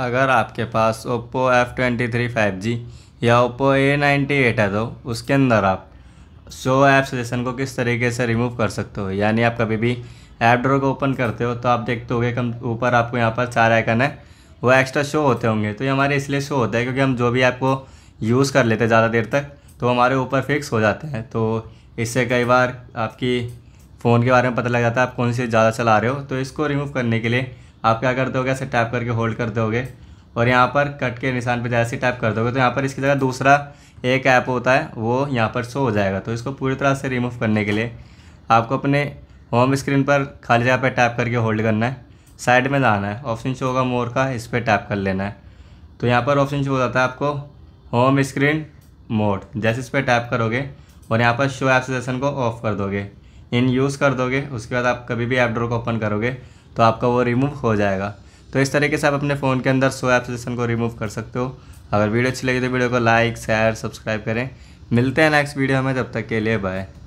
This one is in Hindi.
अगर आपके पास Oppo F twenty three five G या ओप्पो ए नाइन्टी एट है तो उसके अंदर आप शो ऐप सजेशन को किस तरीके से रिमूव कर सकते हो यानी आप कभी भी ऐप ड्रॉ को ओपन करते हो तो आप देखते गए कम ऊपर आपको यहाँ पर चार आइकन है वो एक्स्ट्रा शो होते होंगे तो ये हमारे इसलिए शो होता है क्योंकि हम जो भी ऐप को यूज़ कर लेते हैं ज़्यादा देर तक तो हमारे ऊपर फिक्स हो जाते हैं तो इससे कई बार आपकी फ़ोन के बारे में पता लग जाता है आप कौन सी ज़्यादा चला रहे हो तो इसको रिमूव करने के लिए आप क्या कर दोगे ऐसे टैप करके होल्ड कर दोगे और यहाँ पर कट के निशान पे जैसे टैप कर दोगे तो यहाँ पर इसकी जगह दूसरा एक ऐप होता है वो यहाँ पर शो हो जाएगा तो इसको पूरी तरह से रिमूव करने के लिए आपको अपने होम स्क्रीन पर खाली जगह पर टैप करके होल्ड करना है साइड में जाना है ऑप्शन शो होगा मोर का इस पर टैप कर लेना है तो यहाँ पर ऑप्शन शो हो जाता है आपको होम स्क्रीन मोड जैसे इस पर टैप करोगे और यहाँ पर शो ऐप को ऑफ कर दोगे इन यूज़ कर दोगे उसके बाद आप कभी भी ऐप ड्रो को ओपन करोगे तो आपका वो रिमूव हो जाएगा तो इस तरीके से आप अपने फ़ोन के अंदर सो एप्लीकेशन सेशन को रिमूव कर सकते हो अगर वीडियो अच्छी लगी तो वीडियो को लाइक शेयर सब्सक्राइब करें मिलते हैं नेक्स्ट वीडियो में तब तक के लिए बाय